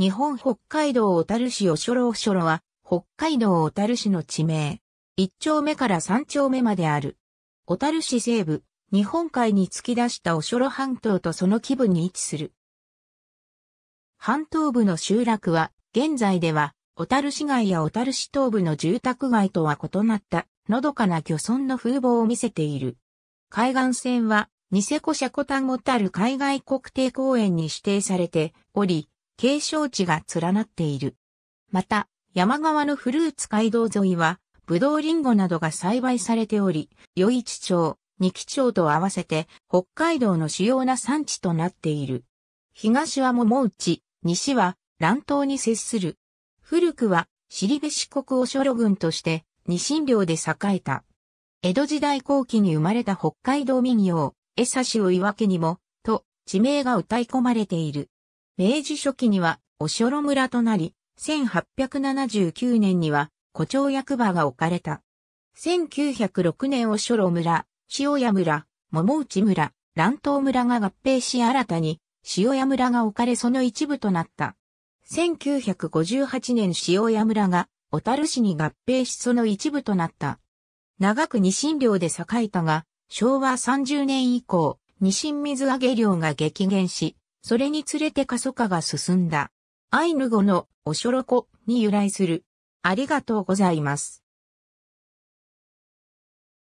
日本北海道小樽市おしょろおしょろは、北海道小樽市の地名。一丁目から三丁目まである。小樽市西部、日本海に突き出したおしょろ半島とその基部に位置する。半島部の集落は、現在では、小樽市街や小樽市東部の住宅街とは異なった、のどかな漁村の風貌を見せている。海岸線は、ニセコシャコタン小樽海外国定公園に指定されており、景勝地が連なっている。また、山側のフルーツ街道沿いは、ぶどうリンゴなどが栽培されており、余市町、二木町と合わせて北海道の主要な産地となっている。東は桃内、西は乱闘に接する。古くは、尻部四国を諸路軍として、二神領で栄えた。江戸時代後期に生まれた北海道民謡、江差しをい訳にも、と、地名が歌い込まれている。明治初期には、おしょろ村となり、1879年には、古町役場が置かれた。1906年おしょろ村、塩屋村、桃内村、乱闘村が合併し新たに、塩屋村が置かれその一部となった。1958年塩屋村が、小樽市に合併しその一部となった。長く二神漁で栄えたが、昭和30年以降、二神水揚げ量が激減し、それにつれて過疎化が進んだ。アイヌ語のおしょろこに由来する。ありがとうございます。